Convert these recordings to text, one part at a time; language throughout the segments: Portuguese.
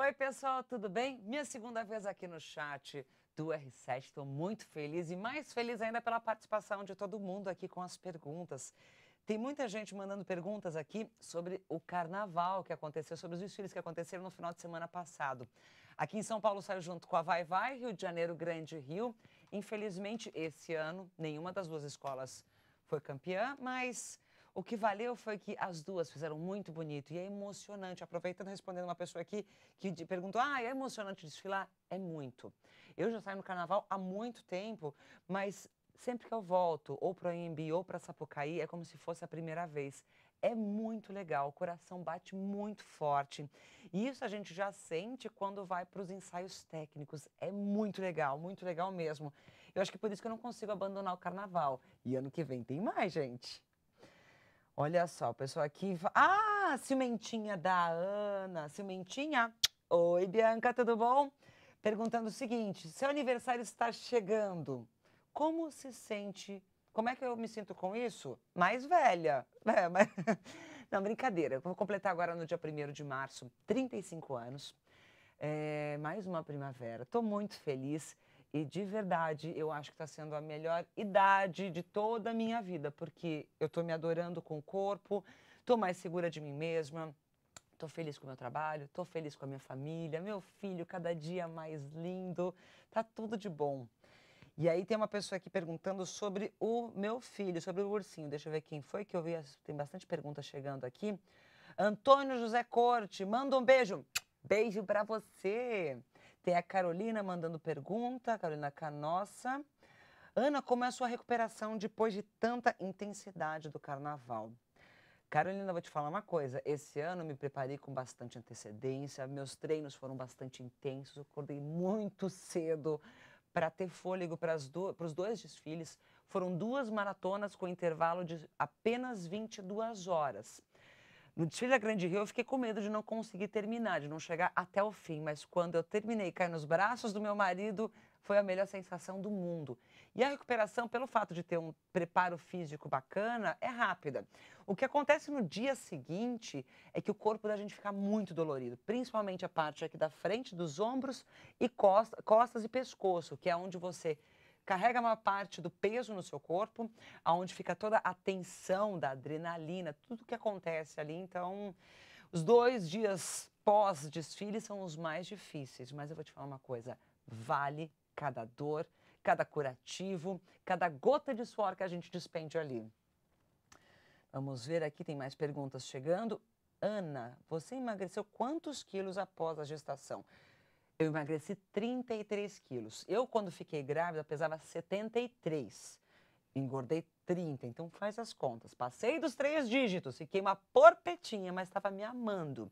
Oi, pessoal, tudo bem? Minha segunda vez aqui no chat do R7. Estou muito feliz e mais feliz ainda pela participação de todo mundo aqui com as perguntas. Tem muita gente mandando perguntas aqui sobre o carnaval que aconteceu, sobre os desfiles que aconteceram no final de semana passado. Aqui em São Paulo saiu junto com a Vai Vai, Rio de Janeiro, Grande Rio. Infelizmente, esse ano, nenhuma das duas escolas foi campeã, mas o que valeu foi que as duas fizeram muito bonito e é emocionante. Aproveitando, respondendo uma pessoa aqui que perguntou: ah, é emocionante desfilar? É muito. Eu já saio no carnaval há muito tempo, mas sempre que eu volto, ou para o Anhembi ou para Sapucaí, é como se fosse a primeira vez. É muito legal, o coração bate muito forte. E isso a gente já sente quando vai para os ensaios técnicos. É muito legal, muito legal mesmo. Eu acho que por isso que eu não consigo abandonar o carnaval. E ano que vem tem mais, gente. Olha só, o pessoal aqui. Ah, cimentinha da Ana. cimentinha. Oi, Bianca, tudo bom? Perguntando o seguinte: seu aniversário está chegando. Como se sente? Como é que eu me sinto com isso? Mais velha. É, mas... Não, brincadeira. vou completar agora no dia 1 de março 35 anos. É, mais uma primavera. Estou muito feliz. E de verdade, eu acho que está sendo a melhor idade de toda a minha vida, porque eu estou me adorando com o corpo, estou mais segura de mim mesma, estou feliz com o meu trabalho, estou feliz com a minha família, meu filho cada dia mais lindo, tá tudo de bom. E aí tem uma pessoa aqui perguntando sobre o meu filho, sobre o ursinho. Deixa eu ver quem foi que eu vi, tem bastante pergunta chegando aqui. Antônio José Corte, manda um beijo. Beijo para você. Tem a Carolina mandando pergunta, Carolina Canossa. Ana, como é a sua recuperação depois de tanta intensidade do carnaval? Carolina, vou te falar uma coisa. Esse ano me preparei com bastante antecedência, meus treinos foram bastante intensos, acordei muito cedo para ter fôlego para os dois desfiles. Foram duas maratonas com intervalo de apenas 22 horas. No desfile da Grande Rio, eu fiquei com medo de não conseguir terminar, de não chegar até o fim, mas quando eu terminei, caí nos braços do meu marido, foi a melhor sensação do mundo. E a recuperação, pelo fato de ter um preparo físico bacana, é rápida. O que acontece no dia seguinte é que o corpo da gente fica muito dolorido, principalmente a parte aqui da frente, dos ombros e costas e pescoço, que é onde você carrega uma parte do peso no seu corpo, aonde fica toda a tensão da adrenalina, tudo que acontece ali. Então, os dois dias pós-desfile são os mais difíceis, mas eu vou te falar uma coisa: vale cada dor, cada curativo, cada gota de suor que a gente despende ali. Vamos ver aqui, tem mais perguntas chegando. Ana, você emagreceu quantos quilos após a gestação? eu emagreci 33 quilos. Eu, quando fiquei grávida, pesava 73. Engordei 30, então faz as contas. Passei dos três dígitos, fiquei uma porpetinha, mas estava me amando.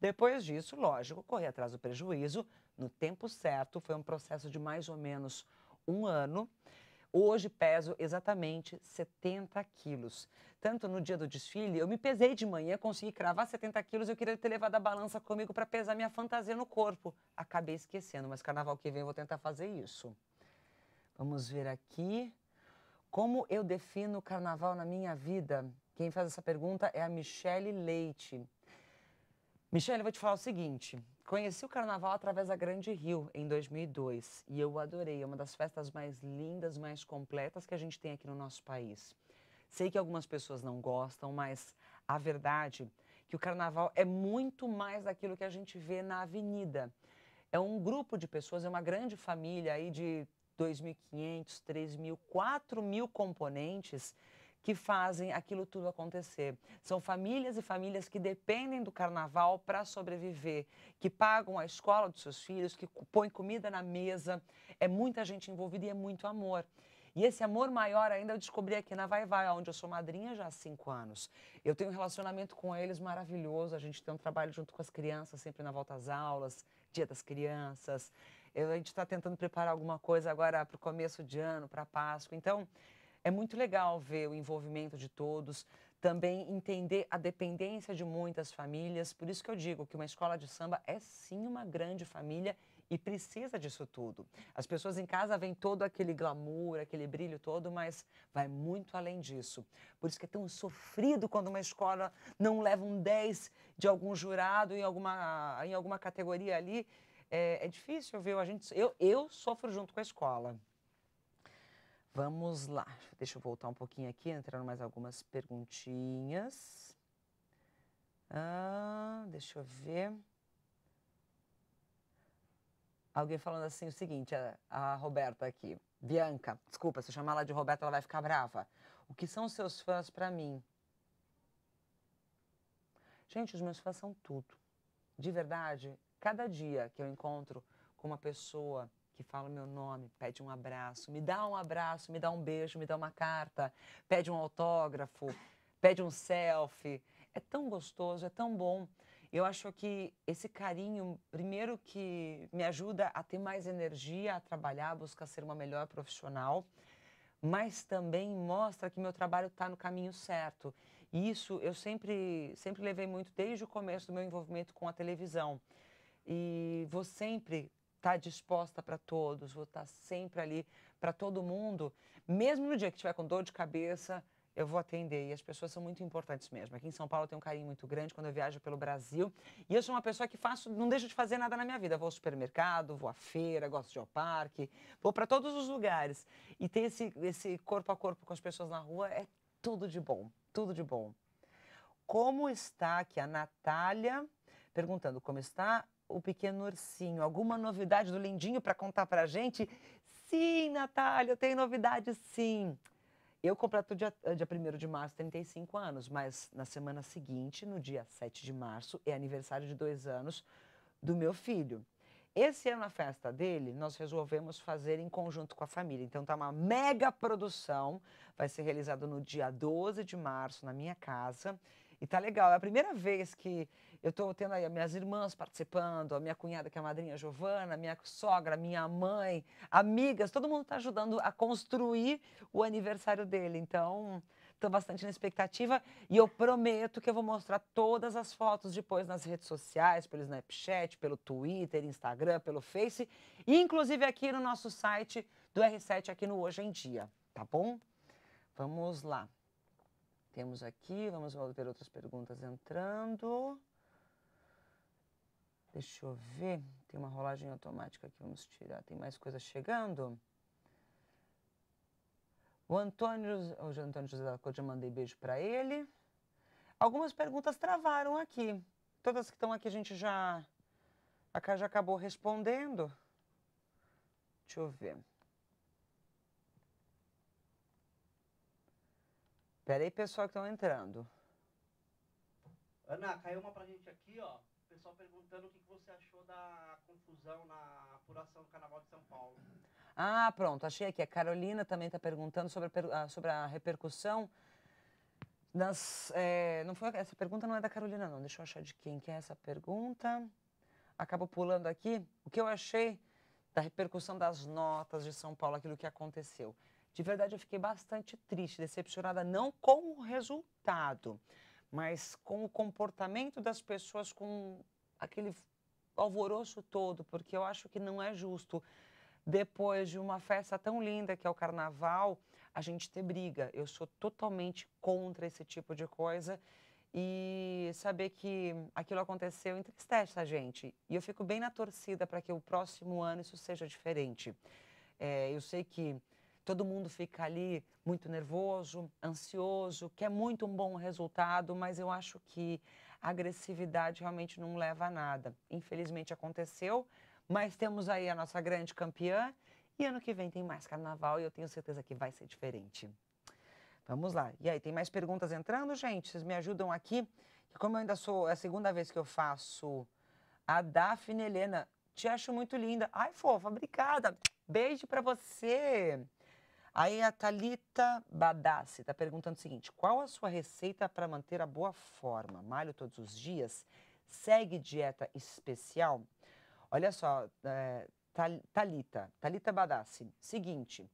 Depois disso, lógico, corri atrás do prejuízo. No tempo certo, foi um processo de mais ou menos um ano. Hoje peso exatamente 70 quilos. Tanto no dia do desfile, eu me pesei de manhã, consegui cravar 70 quilos, eu queria ter levado a balança comigo para pesar minha fantasia no corpo. Acabei esquecendo, mas carnaval que vem eu vou tentar fazer isso. Vamos ver aqui. Como eu defino o carnaval na minha vida? Quem faz essa pergunta é a Michele Leite. Michele, eu vou te falar o seguinte: Conheci o carnaval através da Grande Rio, em 2002, e eu adorei. É uma das festas mais lindas, mais completas que a gente tem aqui no nosso país. Sei que algumas pessoas não gostam, mas a verdade é que o carnaval é muito mais daquilo que a gente vê na avenida. É um grupo de pessoas, é uma grande família aí de 2.500, 3.000, 4.000 componentes que fazem aquilo tudo acontecer. São famílias e famílias que dependem do carnaval para sobreviver, que pagam a escola dos seus filhos, que põem comida na mesa. É muita gente envolvida e é muito amor. E esse amor maior ainda eu descobri aqui na Vai Vai, onde eu sou madrinha já há cinco anos. Eu tenho um relacionamento com eles maravilhoso, a gente tem um trabalho junto com as crianças, sempre na volta às aulas, Dia das Crianças. Eu, a gente está tentando preparar alguma coisa agora para o começo de ano, para Páscoa. Então, é muito legal ver o envolvimento de todos, também entender a dependência de muitas famílias. Por isso que eu digo que uma escola de samba é sim uma grande família e precisa disso tudo. As pessoas em casa veem todo aquele glamour, aquele brilho todo, mas vai muito além disso. Por isso que é tão sofrido quando uma escola não leva um 10 de algum jurado em alguma, em alguma categoria ali. É, é difícil, viu? A gente, eu, eu sofro junto com a escola. Vamos lá, deixa eu voltar um pouquinho aqui, entraram mais algumas perguntinhas. Ah, deixa eu ver. Alguém falando assim o seguinte, a, a Roberta aqui. Bianca, desculpa, se eu chamar ela de Roberta, ela vai ficar brava. O que são seus fãs para mim? Gente, os meus fãs são tudo. De verdade, cada dia que eu encontro com uma pessoa que fala o meu nome, pede um abraço, me dá um abraço, me dá um beijo, me dá uma carta, pede um autógrafo, pede um selfie. É tão gostoso, é tão bom. Eu acho que esse carinho, primeiro que me ajuda a ter mais energia, a trabalhar, a buscar ser uma melhor profissional, mas também mostra que meu trabalho está no caminho certo. E isso eu sempre, sempre levei muito desde o começo do meu envolvimento com a televisão. E vou sempre estar tá disposta para todos, vou estar tá sempre ali para todo mundo. Mesmo no dia que tiver com dor de cabeça, eu vou atender. E as pessoas são muito importantes mesmo. Aqui em São Paulo eu tenho um carinho muito grande quando eu viajo pelo Brasil. E eu sou uma pessoa que faço, não deixo de fazer nada na minha vida. Vou ao supermercado, vou à feira, gosto de ir ao parque, vou para todos os lugares. E ter esse, esse corpo a corpo com as pessoas na rua é tudo de bom, tudo de bom. Como está aqui a Natália perguntando como está o pequeno ursinho. Alguma novidade do lindinho para contar para a gente? Sim, Natália, eu tenho novidade, sim. Eu completo dia, eh, dia 1 de março 35 anos, mas na semana seguinte, no dia 7 de março, é aniversário de dois anos do meu filho. Esse ano, na festa dele, nós resolvemos fazer em conjunto com a família. Então, tá uma mega produção. Vai ser realizado no dia 12 de março, na minha casa. E tá legal. É a primeira vez que eu estou tendo aí minhas irmãs participando, a minha cunhada, que é a madrinha Giovana, minha sogra, minha mãe, amigas, todo mundo está ajudando a construir o aniversário dele. Então, estou bastante na expectativa e eu prometo que eu vou mostrar todas as fotos depois nas redes sociais, pelo Snapchat, pelo Twitter, Instagram, pelo Face, e inclusive aqui no nosso site do R7, aqui no Hoje em Dia, tá bom? Vamos lá. Temos aqui, vamos ver outras perguntas entrando. Deixa eu ver, tem uma rolagem automática aqui, vamos tirar. Tem mais coisa chegando? O Antônio, o Antônio José da Corte, já mandei beijo para ele. Algumas perguntas travaram aqui. Todas que estão aqui a gente já, a já acabou respondendo. Deixa eu ver. Peraí aí, pessoal, que estão entrando. Ana, caiu uma pra gente aqui, ó. O pessoal perguntando o que, que você achou da confusão na apuração do Carnaval de São Paulo. Ah, pronto, achei aqui. A Carolina também está perguntando sobre a, ah, sobre a repercussão das... É, não foi, essa pergunta não é da Carolina, não. Deixa eu achar de quem que é essa pergunta. Acabo pulando aqui. O que eu achei da repercussão das notas de São Paulo, aquilo que aconteceu. De verdade, eu fiquei bastante triste, decepcionada, não com o resultado, mas com o comportamento das pessoas, com aquele alvoroço todo, porque eu acho que não é justo, depois de uma festa tão linda que é o carnaval, a gente ter briga. Eu sou totalmente contra esse tipo de coisa. E saber que aquilo aconteceu entristece a gente. E eu fico bem na torcida para que o próximo ano isso seja diferente. É, eu sei que todo mundo fica ali muito nervoso, ansioso, quer é muito um bom resultado, mas eu acho que a agressividade realmente não leva a nada. Infelizmente aconteceu, mas temos aí a nossa grande campeã e ano que vem tem mais carnaval e eu tenho certeza que vai ser diferente. Vamos lá. E aí, tem mais perguntas entrando, gente? Vocês me ajudam aqui? E como eu ainda sou, é a segunda vez que eu faço a Daphne Helena. Te acho muito linda. Ai, fofa, obrigada. Beijo para você. Aí a Thalita Badassi está perguntando o seguinte: qual a sua receita para manter a boa forma? Malho todos os dias? Segue dieta especial? Olha só, é, Thalita, Thalita Badassi, seguinte.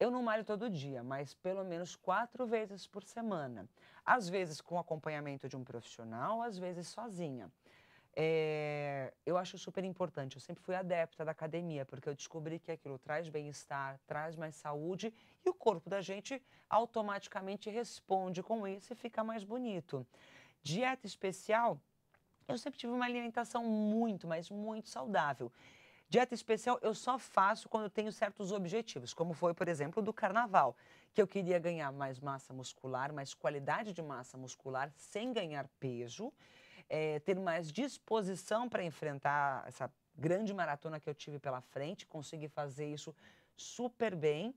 Eu não malho todo dia, mas pelo menos quatro vezes por semana. Às vezes com acompanhamento de um profissional, às vezes sozinha. É, eu acho super importante. Eu sempre fui adepta da academia, porque eu descobri que aquilo traz bem-estar, traz mais saúde e o corpo da gente automaticamente responde com isso e fica mais bonito. Dieta especial, eu sempre tive uma alimentação muito, mas muito saudável. Dieta especial eu só faço quando eu tenho certos objetivos, como foi, por exemplo, do carnaval, que eu queria ganhar mais massa muscular, mais qualidade de massa muscular sem ganhar peso é, ter mais disposição para enfrentar essa grande maratona que eu tive pela frente, consegui fazer isso super bem,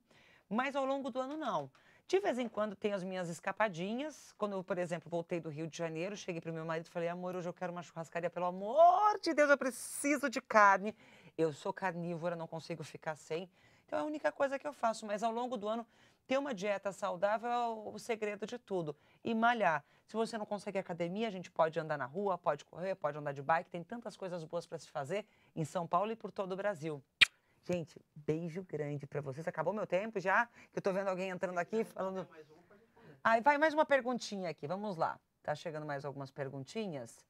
mas ao longo do ano não. De vez em quando tem as minhas escapadinhas. Quando eu, por exemplo, voltei do Rio de Janeiro, cheguei para o meu marido e falei: amor, hoje eu quero uma churrascaria, pelo amor de Deus, eu preciso de carne. Eu sou carnívora, não consigo ficar sem. Então é a única coisa que eu faço, mas ao longo do ano ter uma dieta saudável é o segredo de tudo. E malhar. Se você não consegue academia, a gente pode andar na rua, pode correr, pode andar de bike. Tem tantas coisas boas para se fazer em São Paulo e por todo o Brasil. Gente, beijo grande para vocês. Acabou meu tempo já? Que eu tô vendo alguém entrando aqui falando. Aí ah, vai mais uma perguntinha aqui. Vamos lá. Tá chegando mais algumas perguntinhas.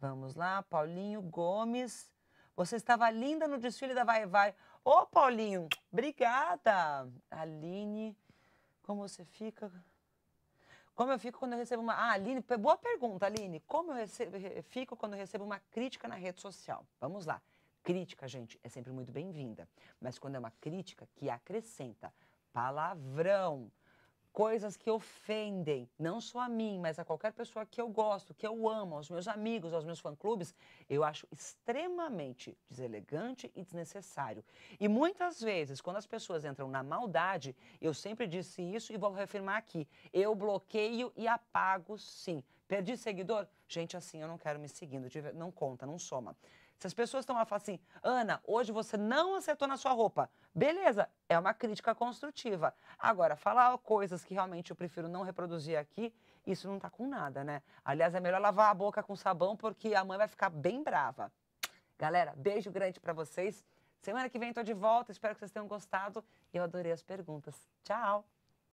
Vamos lá, Paulinho Gomes. Você estava linda no desfile da Vai Vai. Ô, Paulinho, obrigada. Aline, como você fica? Como eu fico quando eu recebo uma... Ah, Aline, boa pergunta, Aline. Como eu recebo... fico quando eu recebo uma crítica na rede social? Vamos lá. Crítica, gente, é sempre muito bem-vinda. Mas quando é uma crítica que acrescenta palavrão, coisas que ofendem, não só a mim, mas a qualquer pessoa que eu gosto, que eu amo, aos meus amigos, aos meus fã-clubes, eu acho extremamente deselegante e desnecessário. E muitas vezes, quando as pessoas entram na maldade, eu sempre disse isso e vou reafirmar aqui, eu bloqueio e apago sim. Perdi seguidor? Gente, assim eu não quero me seguindo, não conta, não soma. Se as pessoas estão lá e falam assim, Ana, hoje você não acertou na sua roupa, beleza, é uma crítica construtiva. Agora, falar coisas que realmente eu prefiro não reproduzir aqui, isso não tá com nada, né? Aliás, é melhor lavar a boca com sabão porque a mãe vai ficar bem brava. Galera, beijo grande para vocês. Semana que vem tô de volta, espero que vocês tenham gostado. Eu adorei as perguntas. Tchau!